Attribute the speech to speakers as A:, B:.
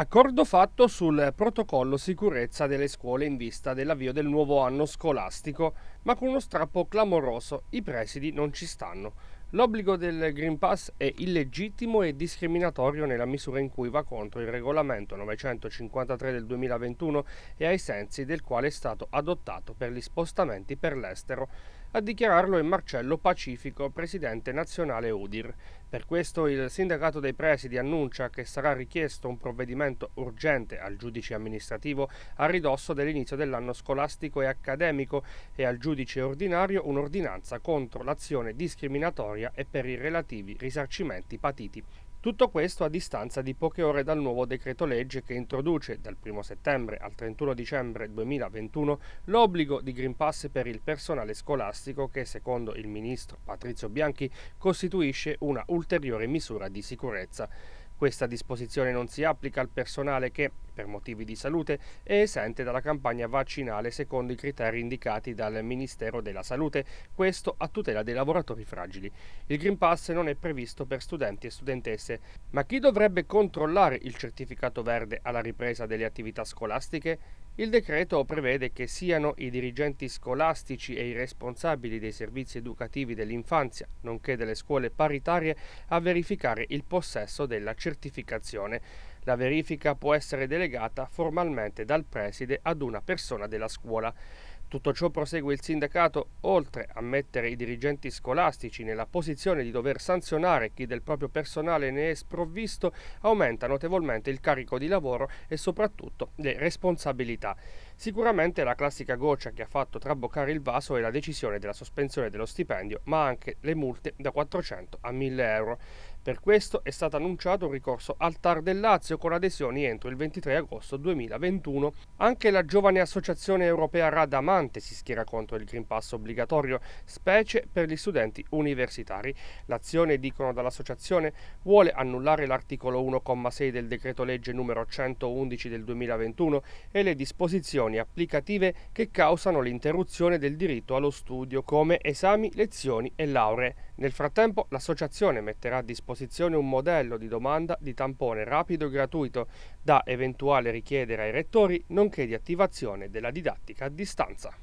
A: Accordo fatto sul protocollo sicurezza delle scuole in vista dell'avvio del nuovo anno scolastico, ma con uno strappo clamoroso, i presidi non ci stanno. L'obbligo del Green Pass è illegittimo e discriminatorio nella misura in cui va contro il regolamento 953 del 2021 e ai sensi del quale è stato adottato per gli spostamenti per l'estero. A dichiararlo è Marcello Pacifico, presidente nazionale Udir. Per questo il sindacato dei presidi annuncia che sarà richiesto un provvedimento urgente al giudice amministrativo a ridosso dell'inizio dell'anno scolastico e accademico e al giudice ordinario un'ordinanza contro l'azione discriminatoria e per i relativi risarcimenti patiti. Tutto questo a distanza di poche ore dal nuovo decreto legge che introduce dal 1 settembre al 31 dicembre 2021 l'obbligo di Green Pass per il personale scolastico che secondo il ministro Patrizio Bianchi costituisce una ulteriore misura di sicurezza. Questa disposizione non si applica al personale che, per motivi di salute, è esente dalla campagna vaccinale secondo i criteri indicati dal Ministero della Salute, questo a tutela dei lavoratori fragili. Il Green Pass non è previsto per studenti e studentesse, ma chi dovrebbe controllare il certificato verde alla ripresa delle attività scolastiche? Il decreto prevede che siano i dirigenti scolastici e i responsabili dei servizi educativi dell'infanzia, nonché delle scuole paritarie, a verificare il possesso della certificazione. La verifica può essere delegata formalmente dal preside ad una persona della scuola. Tutto ciò prosegue il sindacato oltre a mettere i dirigenti scolastici nella posizione di dover sanzionare chi del proprio personale ne è sprovvisto, aumenta notevolmente il carico di lavoro e soprattutto le responsabilità. Sicuramente la classica goccia che ha fatto traboccare il vaso è la decisione della sospensione dello stipendio, ma anche le multe da 400 a 1000 euro. Per questo è stato annunciato un ricorso al TAR del Lazio con adesioni entro il 23 agosto 2021. Anche la giovane associazione europea Radamante si schiera contro il Green Pass obbligatorio, specie per gli studenti universitari. L'azione, dicono dall'associazione, vuole annullare l'articolo 1,6 del decreto legge numero 111 del 2021 e le disposizioni applicative che causano l'interruzione del diritto allo studio come esami, lezioni e lauree. Nel frattempo l'associazione metterà a disposizione disposizione un modello di domanda di tampone rapido e gratuito da eventuale richiedere ai rettori, nonché di attivazione della didattica a distanza.